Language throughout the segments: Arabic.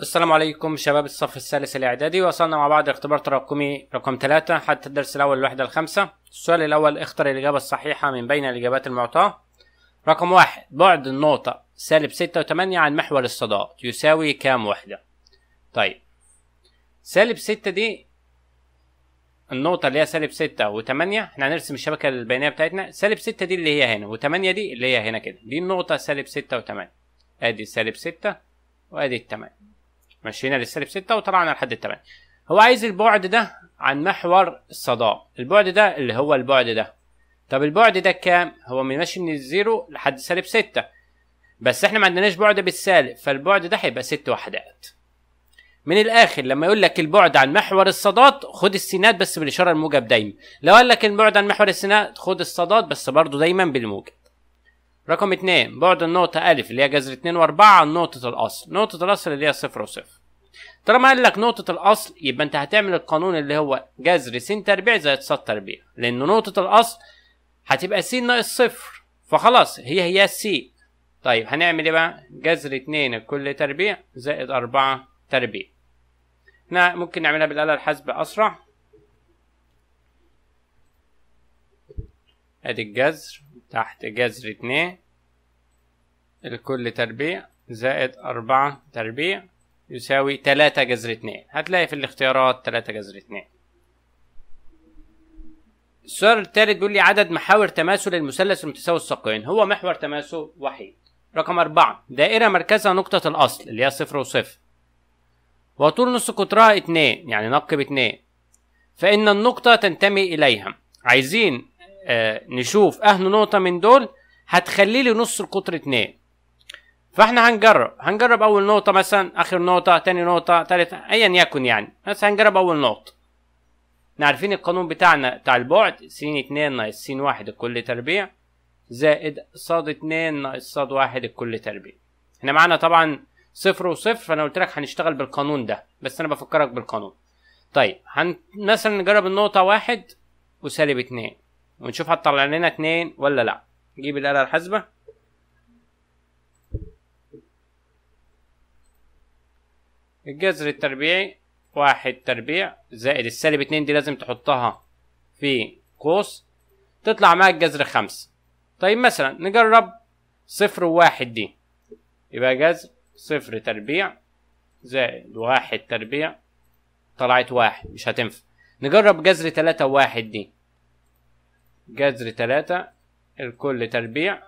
السلام عليكم شباب الصف الثالث الاعدادي وصلنا مع بعض الاختبار التراكمي رقم 3 حتى الدرس الاول الوحده الخامسه السؤال الاول اختر الاجابه الصحيحه من بين الاجابات المعطاه رقم واحد بعد النقطه سالب 6 و8 عن محور الصادات يساوي كام وحده طيب سالب 6 دي النقطة اللي هي سالب ستة وتمانية احنا هنرسم الشبكة البيانية بتاعتنا سالب ستة دي اللي هي هنا وتمانية دي اللي هي هنا كده دي النقطة سالب ستة وتمانية ادي سالب ستة وادي التمانية مشينا للسالب 6 وطلعنا لحد ال 8 هو عايز البعد ده عن محور الصدام البعد ده اللي هو البعد ده طب البعد ده كام هو ماشي من الزيرو لحد سالب 6 بس احنا ما عندناش بعد بالسالب فالبعد ده هيبقى 6 وحدات من الاخر لما يقول لك البعد عن محور الصادات خد السينات بس بالاشاره الموجب دايما لو قال لك البعد عن محور السينات خد الصادات بس برضه دايما بالموجب رقم 2 بعد النقطة أ اللي هي جذر 2 و4 عن نقطة الأصل، نقطة الأصل اللي هي 0 و0 طالما قال لك نقطة الأصل يبقى أنت هتعمل القانون اللي هو جذر س تربيع زائد ص تربيع لأن نقطة الأصل هتبقى س ناقص صفر فخلاص هي هي س طيب هنعمل إيه بقى؟ جذر 2 كل تربيع زائد 4 تربيع هنا ممكن نعملها بالآلة الحاسبة أسرع أدي الجذر تحت جذر 2 الكل تربيع زائد أربعة تربيع يساوي 3 جذر 2 هتلاقي في الاختيارات 3 جذر 2 السؤال الثالث بيقول لي عدد محاور تماثل المثلث المتساوي الساقين هو محور تماثل وحيد رقم 4 دائرة مركزها نقطة الأصل اللي هي صفر وصفر وطول نص قطرها 2 يعني نقب 2 فإن النقطة تنتمي إليها عايزين آه نشوف أهل نقطة من دول هتخلي لي نص القطر 2 فاحنا هنجرب هنجرب اول نقطه مثلا اخر نقطه تاني نقطه تالت ايا يكن يعني بس هنجرب اول نقطه احنا عارفين القانون بتاعنا بتاع البعد س 2 ناقص س 1 الكل تربيع زائد ص 2 ناقص ص 1 الكل تربيع احنا معانا طبعا صفر وصفر فانا قلت لك هنشتغل بالقانون ده بس انا بفكرك بالقانون طيب هن مثلا نجرب النقطه واحد وسالب اتنين ونشوف هتطلع لنا اتنين ولا لا نجيب الاله الحاسبه الجذر التربيعي واحد تربيع زائد السالب اتنين دي لازم تحطها في قوس تطلع معاك جذر خمسة طيب مثلا نجرب صفر وواحد دي يبقى جذر صفر تربيع زائد واحد تربيع طلعت واحد مش هتنفع نجرب جذر تلاتة وواحد دي جذر تلاتة الكل تربيع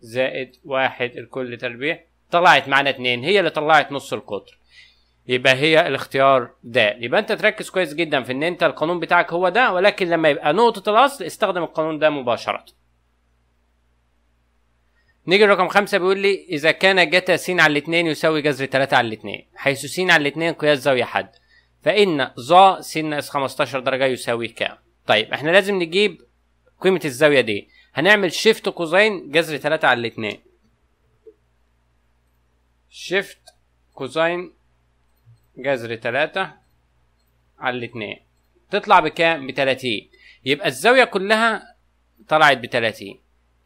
زائد واحد الكل تربيع طلعت معانا اتنين هي اللي طلعت نص القطر يبقى هي الاختيار ده يبقى انت تركز كويس جدا في ان انت القانون بتاعك هو ده ولكن لما يبقى نقطه الاصل استخدم القانون ده مباشره نيجي لرقم خمسة بيقول لي إذا كان جتا س على الاتنين يساوي جذر تلاتة على الاتنين حيث س على الاتنين قياس زاوية حد فإن ظا س ناقص 15 درجة يساوي كام؟ طيب احنا لازم نجيب قيمة الزاوية دي هنعمل شيفت كوزين جذر تلاتة على الاتنين شيفت كوزين جذر 3 على الاتنين تطلع بكام ب 30 يبقى الزاويه كلها طلعت ب 30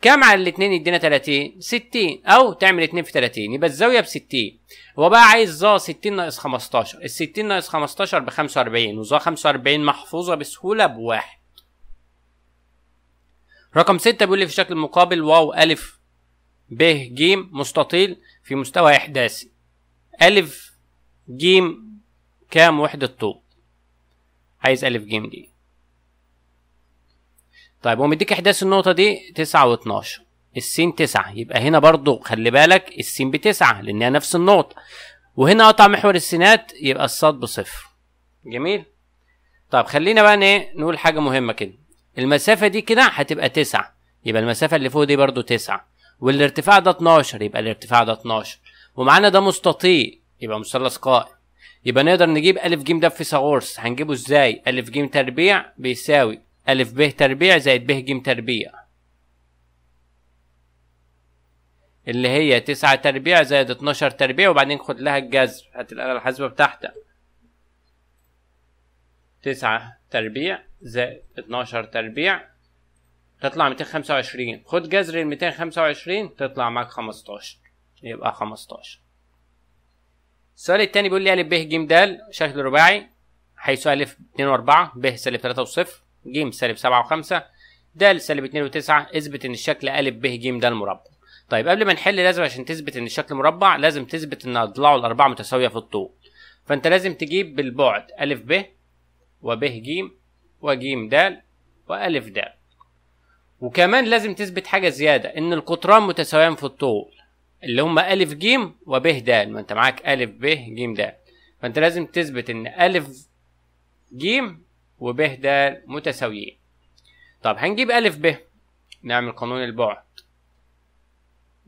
كام على الاتنين يدينا 30 60 او تعمل 2 في 30 يبقى الزاويه ب 60 هو بقى عايز ظا 60 ناقص 15 ال 60 ناقص 15 ب 45 وظا 45 محفوظه بسهوله بواحد رقم 6 بيقول لي في شكل مقابل واو ا ب ج مستطيل في مستوى احداثي ا جيم كام وحدة طوب عايز ألف جيم دي طيب هو مديك إحداث النقطة دي تسعة واتناشر السين تسعة يبقى هنا برضو خلي بالك السين بتسعة لأنها نفس النقطة وهنا قطع محور السينات يبقى الصاد بصفر جميل طيب خلينا بقى نقول حاجة مهمة كده المسافة دي كده هتبقى تسعة يبقى المسافة اللي فوق دي برضو تسعة والارتفاع ده 12 يبقى الارتفاع ده 12 ومعانا ده مستطيل يبقى مثلث قائم يبقى نقدر نجيب ألف ج ده في فيثاغورس هنجيبه ازاي ألف ج تربيع بيساوي ألف ب تربيع زائد ب ج تربيع اللي هي تسعة تربيع زائد اتناشر تربيع وبعدين خد لها الجذر هات الآلة الحاسبة بتاعتها تسعة تربيع زائد اتناشر تربيع تطلع ميتين خمسة وعشرين خد جذر الميتين خمسة وعشرين تطلع معاك خمستاشر يبقى خمستاشر السؤال التاني بيقول لي ألف ب ج د شكل رباعي حيث ألف 2 و4 ب سالب 3 و0 ج سالب 7 و5 د سالب 2 و9 اثبت إن الشكل ألف ب ج د مربع طيب قبل ما نحل لازم عشان تثبت إن الشكل مربع لازم تثبت إن أضلاعه الأربعة متساوية في الطول فأنت لازم تجيب بالبعد ألف ب وب ج وج د وألف د وكمان لازم تثبت حاجة زيادة إن القطران متساويان في الطول اللي هم ألف جيم ب د ما أنت معاك ألف ب جيم د فأنت لازم تثبت إن ألف جيم ب د متساويين طب هنجيب ألف ب نعمل قانون البعد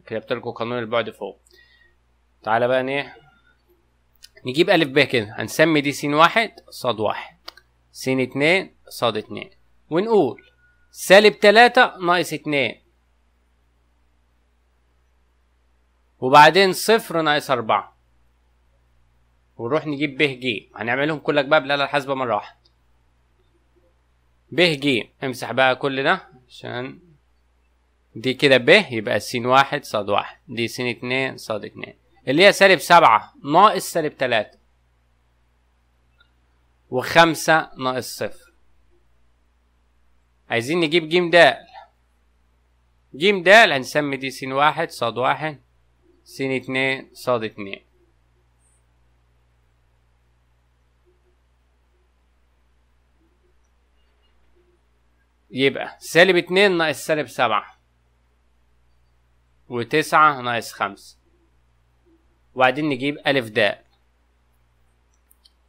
كتبت لكم قانون البعد فوق تعالى بقى نيه نجيب ألف ب كده هنسمي دي س واحد صاد واحد س اتنين صاد اتنين ونقول سالب تلاتة ناقص اتنين وبعدين صفر ناقص أربعة ونروح نجيب ب ج هنعملهم كلك بقى بالآلة الحاسبة مرة واحدة ب ج امسح بقى كل ده عشان دي كده ب يبقى س واحد ص واحد دي س اتنين ص اتنين اللي هي سالب سبعة ناقص سالب تلاتة وخمسة ناقص صفر عايزين نجيب ج د ج د هنسمي دي س واحد ص واحد س اتنين صاد اتنين يبقى سالب اتنين ناقص سالب سبعة وتسعة ناقص خمسة وبعدين نجيب ألف داء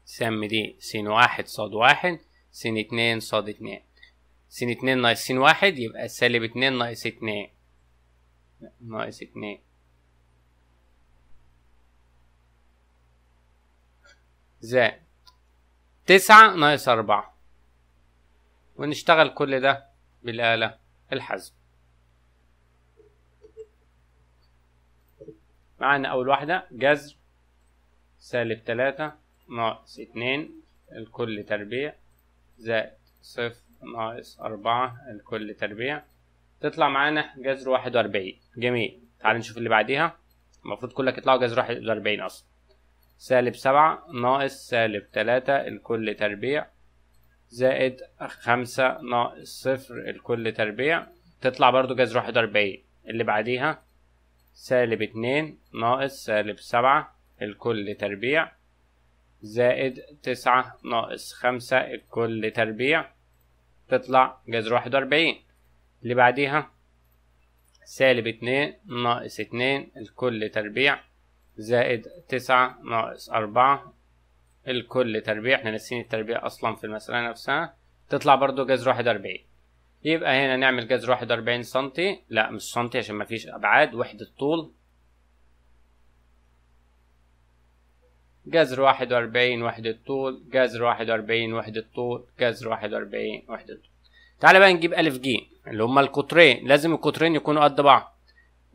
سم دي س واحد صاد واحد س اتنين صاد اتنين س اتنين ناقص س واحد يبقى سالب اتنين ناقص اتنين ناقص اتنين زائد تسعة ناقص أربعة ونشتغل كل ده بالآلة الحزم معانا أول واحدة جذر سالب تلاتة ناقص اتنين الكل تربيع زائد صفر ناقص أربعة الكل تربيع تطلع معانا جذر واحد وأربعين جميل تعال نشوف اللي بعديها المفروض كلك يطلعوا جذر واحد وأربعين أصلا سالب سبعة ناقص سالب تلاتة الكل تربيع زائد خمسة ناقص صفر الكل تربيع تطلع برضو جذر واحد وأربعين اللي بعديها سالب اتنين ناقص سالب سبعة الكل تربيع زائد تسعة ناقص خمسة الكل تربيع تطلع جذر واحد وأربعين اللي بعديها سالب اتنين ناقص اتنين الكل تربيع زائد تسعة ناقص أربعة الكل تربيع احنا ناسيين التربيع أصلا في المسألة نفسها تطلع برضو جذر واحد وأربعين يبقى هنا نعمل جذر واحد وأربعين سنتي لا مش سنتي عشان مفيش أبعاد وحدة طول جذر واحد وأربعين وحدة طول جذر واحد وأربعين وحدة طول جذر واحد وأربعين وحدة طول تعالى بقى نجيب أ ج اللي هما القطرين لازم القطرين يكونوا قد بعض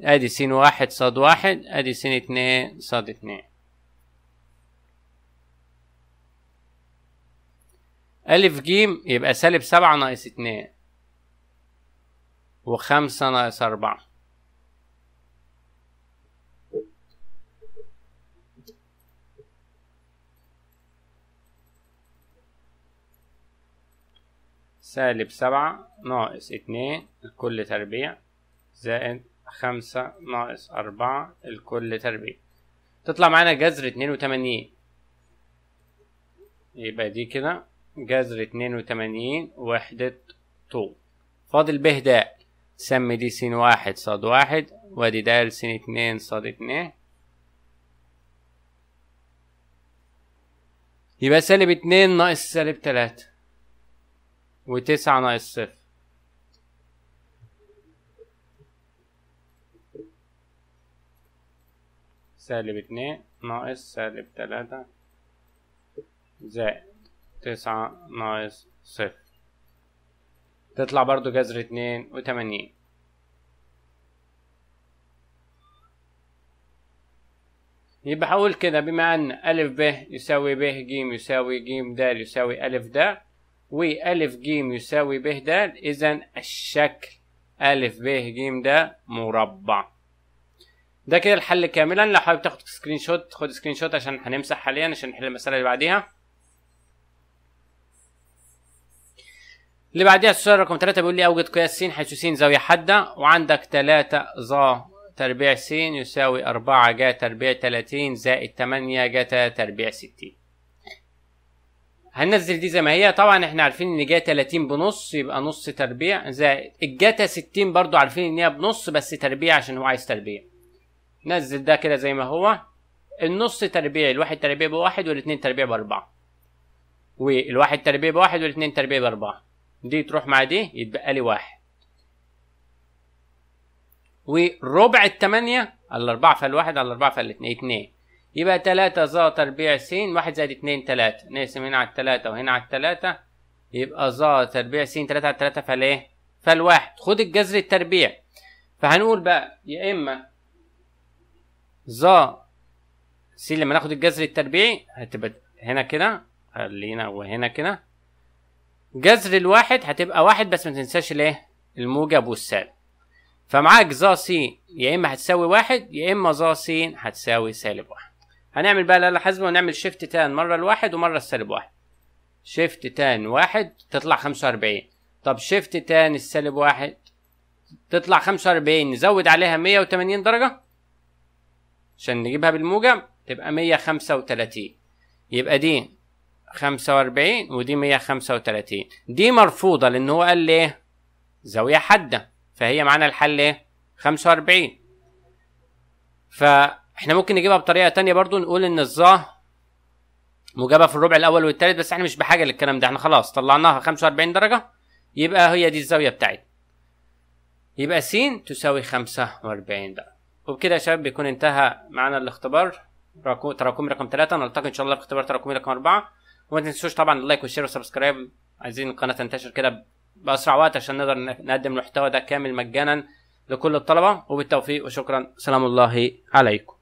ادي س واحد صاد واحد ادي س اتنين صاد اتنين ألف ج يبقى سالب سبعة ناقص اتنين وخمسة ناقص أربعة سالب سبعة ناقص اتنين لكل تربيع زائد خمسة ناقص أربعة الكل تربيع تطلع معانا جذر اتنين وتمانين يبقى دي كده جذر اتنين وتمانين وحدة طول فاضل به داء سمي دي س واحد ص واحد وادي دال س اتنين ص اتنين يبقى سالب اتنين ناقص سالب تلاتة وتسعة ناقص صفر سالب اتنين ناقص سالب تلاتة زائد تسعة ناقص صفر تطلع برضو جذر اتنين وتمانين يبقى هقول كده بما ان ا ب يساوي ب ج يساوي ج د يساوي ا د ا ج يساوي ب د إذا الشكل ا ب ج د مربع ده كده الحل كاملا لو حابب تاخد سكرين شوت خد سكرين شوت عشان هنمسح حاليا عشان نحل المساله اللي بعديها اللي بعديها السؤال رقم 3 بيقول لي اوجد قياس س حيث س زاويه حاده وعندك 3 ظا تربيع س يساوي 4 جا تربيع 30 زائد 8 جتا تربيع 60 هننزل دي زي ما هي طبعا احنا عارفين ان جا 30 بنص يبقى نص تربيع زائد الجتا 60 برضو عارفين ان هي بنص بس تربيع عشان هو عايز تربيع نزل ده كده زي ما هو النص تربيع الواحد تربيع بواحد والاثنين تربيع باربعة والواحد تربيع بواحد والاثنين تربيع باربعة دي تروح مع دي يتبقى لي واحد وربع التمانية على الأربعة فالواحد على الأربعة فالاثنين اثنين يبقى تلاتة ظا تربيع س واحد زائد اثنين تلاتة نقسم هنا على التلاتة وهنا على التلاتة يبقى ظا تربيع س تلاتة على تلاتة فالايه؟ فالواحد خد الجذر التربيع فهنقول بقى يا إما ز س لما ناخد الجذر التربيعي هتبقى هنا كده خلينا وهنا كده جذر الواحد هتبقى واحد بس ما تنساش الايه الموجب والسالب فمعاك ز س يا اما هتساوي واحد يا اما ز س هتساوي سالب واحد هنعمل بقى الاله الحاسبه ونعمل شيفت تان مره الواحد ومره السالب واحد شيفت تان واحد تطلع خمسة وأربعين طب شيفت تان السالب واحد تطلع خمسة وأربعين نزود عليها مية وتمانين درجة عشان نجيبها بالموجب تبقى 135 يبقى دي 45 ودي 135 دي مرفوضه لان هو قال لي ايه زاويه حاده فهي معانا الحل ايه 45 فاحنا ممكن نجيبها بطريقه تانية برضو نقول ان الظا موجبه في الربع الاول والثالث بس احنا مش بحاجه للكلام ده احنا خلاص طلعناها 45 درجه يبقى هي دي الزاويه بتاعتنا يبقى س تساوي 45 درجه وبكده يا شباب بيكون انتهى معانا الاختبار تراكمي رقم ثلاثة نلتقي ان شاء الله في اختبار تراكمي رقم اربعة وما تنسوش طبعا اللايك والشير والسبسكرايب عايزين القناه تنتشر كده باسرع وقت عشان نقدر نقدم المحتوى ده كامل مجانا لكل الطلبه وبالتوفيق وشكرا سلام الله عليكم